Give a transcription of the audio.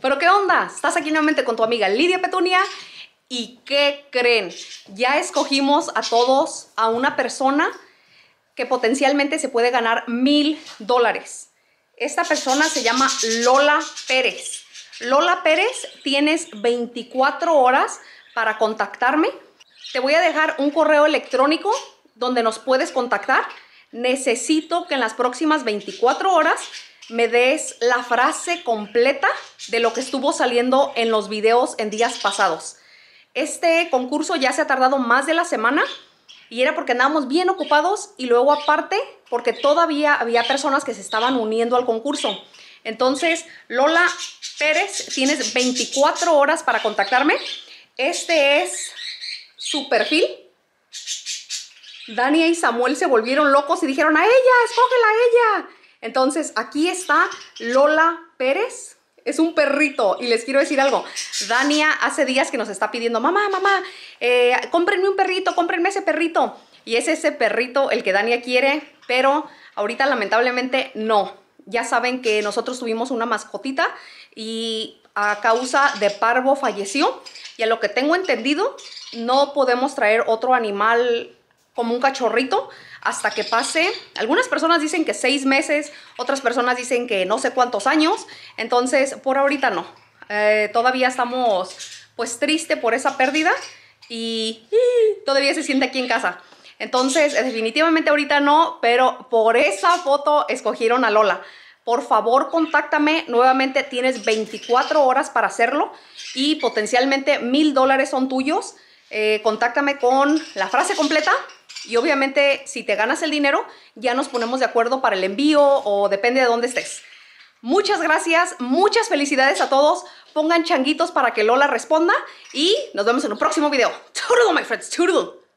¿Pero qué onda? Estás aquí nuevamente con tu amiga Lidia Petunia. ¿Y qué creen? Ya escogimos a todos a una persona que potencialmente se puede ganar mil dólares. Esta persona se llama Lola Pérez. Lola Pérez, tienes 24 horas para contactarme. Te voy a dejar un correo electrónico donde nos puedes contactar. Necesito que en las próximas 24 horas me des la frase completa de lo que estuvo saliendo en los videos en días pasados. Este concurso ya se ha tardado más de la semana y era porque andábamos bien ocupados y luego aparte porque todavía había personas que se estaban uniendo al concurso. Entonces, Lola Pérez, tienes 24 horas para contactarme. Este es su perfil. Dani y Samuel se volvieron locos y dijeron, a ella, escógela a ella. Entonces, aquí está Lola Pérez. Es un perrito y les quiero decir algo. Dania hace días que nos está pidiendo, mamá, mamá, eh, cómprenme un perrito, cómprenme ese perrito. Y es ese perrito el que Dania quiere, pero ahorita lamentablemente no. Ya saben que nosotros tuvimos una mascotita y a causa de parvo falleció. Y a lo que tengo entendido, no podemos traer otro animal como un cachorrito hasta que pase, algunas personas dicen que seis meses, otras personas dicen que no sé cuántos años, entonces por ahorita no, eh, todavía estamos pues triste por esa pérdida y, todavía se siente aquí en casa. Entonces, definitivamente ahorita no, pero por esa foto escogieron a Lola. Por favor, contáctame. Nuevamente tienes 24 horas para hacerlo y potencialmente mil dólares son tuyos. Eh, contáctame con la frase completa, y obviamente, si te ganas el dinero, ya nos ponemos de acuerdo para el envío o depende de dónde estés. Muchas gracias, muchas felicidades a todos. Pongan changuitos para que Lola responda y nos vemos en un próximo video. Toodle, my friends, toodle.